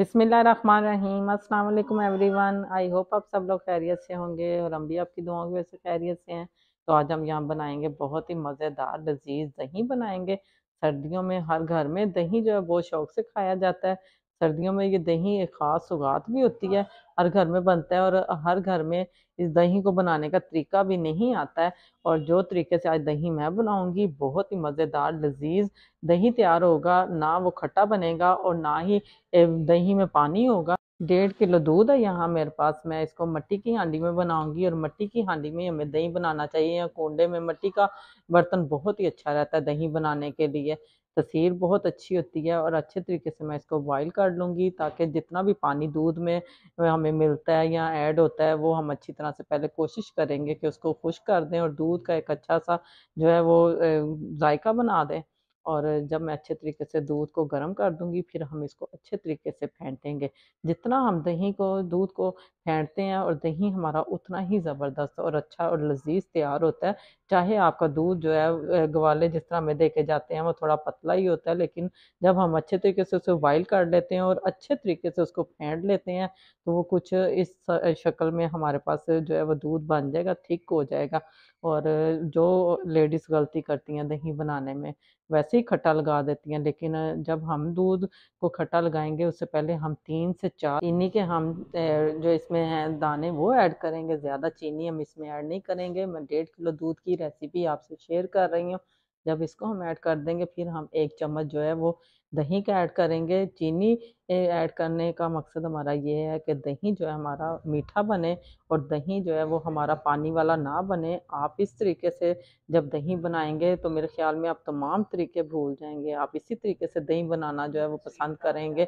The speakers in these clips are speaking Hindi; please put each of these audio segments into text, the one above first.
अस्सलाम वालेकुम एवरीवन आई होप आप सब लोग खैरियत से होंगे और हम भी आपकी दुआओं की वजह से खैरियत से हैं तो आज हम यहाँ बनाएंगे बहुत ही मज़ेदार लजीज दही बनाएंगे सर्दियों में हर घर में दही जो है बहुत शौक से खाया जाता है सर्दियों में ये दही एक ख़ास सौगात भी होती है हर घर में बनता है और हर घर में इस दही को बनाने का तरीका भी नहीं आता है और जो तरीके से आज दही मैं बनाऊंगी बहुत ही मज़ेदार लजीज दही तैयार होगा ना वो खट्टा बनेगा और ना ही दही में पानी होगा डेढ़ किलो दूध है यहाँ मेरे पास मैं इसको मट्टी की हांडी में बनाऊंगी और मट्टी की हांडी में हमें दही बनाना चाहिए या कोंडे में मट्टी का बर्तन बहुत ही अच्छा रहता है दही बनाने के लिए तस्वीर बहुत अच्छी होती है और अच्छे तरीके से मैं इसको बॉईल कर लूँगी ताकि जितना भी पानी दूध में हमें मिलता है या ऐड होता है वो हम अच्छी तरह से पहले कोशिश करेंगे कि उसको खुश कर दें और दूध का एक अच्छा सा जो है वो जायका बना दें और जब मैं अच्छे तरीके से दूध को गर्म कर दूंगी फिर हम इसको अच्छे तरीके से फेंटेंगे जितना हम दही को दूध को फेंटते हैं और दही हमारा उतना ही ज़बरदस्त और अच्छा और लजीज तैयार होता है चाहे आपका दूध जो है ग्वाले जिस तरह हमें देखे जाते हैं वो थोड़ा पतला ही होता है लेकिन जब हम अच्छे तरीके से उसे बॉइल कर लेते हैं और अच्छे तरीके से उसको फेंट लेते हैं तो वो कुछ इस शक्ल में हमारे पास जो है वो दूध बन जाएगा थिक हो जाएगा और जो लेडीज़ गलती करती हैं दही बनाने में वैसे ही खट्टा लगा देती हैं लेकिन जब हम दूध को खट्टा लगाएंगे उससे पहले हम तीन से चार चीनी के हम जो इसमें हैं दाने वो ऐड करेंगे ज़्यादा चीनी हम इसमें ऐड नहीं करेंगे मैं डेढ़ किलो दूध की रेसिपी आपसे शेयर कर रही हूँ जब इसको हम ऐड कर देंगे फिर हम एक चम्मच जो है वो दही का ऐड करेंगे चीनी ऐड करने का मकसद हमारा ये है कि दही जो है हमारा मीठा बने और दही जो है वो हमारा पानी वाला ना बने आप इस तरीके से जब दही बनाएंगे तो मेरे ख्याल में आप तमाम तरीके भूल जाएंगे आप इसी तरीके से दही बनाना जो है वो पसंद करेंगे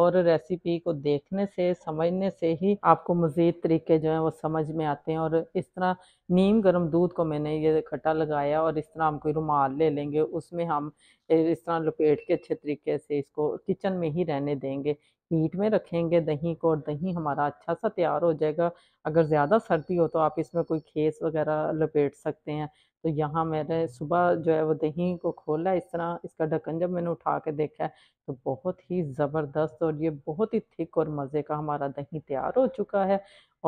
और रेसिपी को देखने से समझने से ही आपको मज़ीद तरीके जो हैं वो समझ में आते हैं और इस तरह नीम गर्म दूध को मैंने ये खट्टा लगाया और इस तरह हम कोई रुमाल ले लेंगे उसमें हम इस तरह लपेट के अच्छे तरीके तरीके से इसको किचन में ही रहने देंगे हीट में रखेंगे दही को और दही हमारा अच्छा सा तैयार हो जाएगा अगर ज़्यादा सर्दी हो तो आप इसमें कोई खेस वगैरह लपेट सकते हैं तो यहाँ मैंने सुबह जो है वो दही को खोला इस तरह इसका ढक्कन जब मैंने उठा के देखा है तो बहुत ही ज़बरदस्त और ये बहुत ही थिक और मज़े का हमारा दही तैयार हो चुका है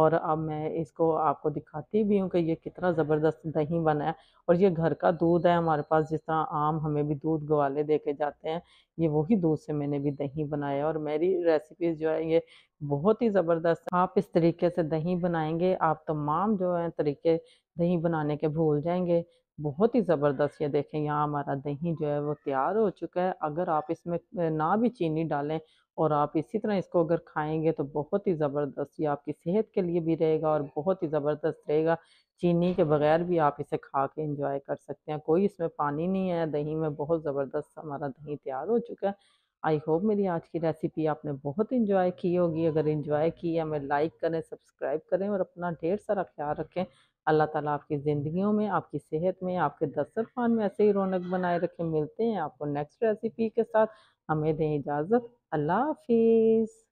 और अब मैं इसको आपको दिखाती भी हूँ कि ये कितना ज़बरदस्त दही बना है और ये घर का दूध है हमारे पास जिस तरह आम हमें भी दूध गवाले दे के जाते हैं ये वही दूध से मैंने भी दही बनाया और मेरी रेसिपीज़ जो है ये बहुत ही ज़बरदस्त आप इस तरीके से दही बनाएंगे आप तमाम जो है तरीके दही बनाने के भूल जाएंगे बहुत ही ज़बरदस्त ये देखें यहाँ हमारा दही जो है वो तैयार हो चुका है अगर आप इसमें ना भी चीनी डालें और आप इसी तरह इसको अगर खाएंगे तो बहुत ही ज़बरदस्त ये आपकी सेहत के लिए भी रहेगा और बहुत ही ज़बरदस्त रहेगा चीनी के बगैर भी आप इसे खा के इंजॉय कर सकते हैं कोई इसमें पानी नहीं है दही में बहुत ज़बरदस्त हमारा दही तैयार हो चुका है आई होप मेरी आज की रेसिपी आपने बहुत इंजॉय की होगी अगर इंजॉय की है हमें लाइक करें सब्सक्राइब करें और अपना ढेर सारा ख्याल रखें अल्लाह ताला आपकी ज़िंदगियों में आपकी सेहत में आपके दस्तरखान में ऐसे ही रौनक बनाए रखें मिलते हैं आपको नेक्स्ट रेसिपी के साथ हमें दें इजाज़त अल्लाह हाफिज़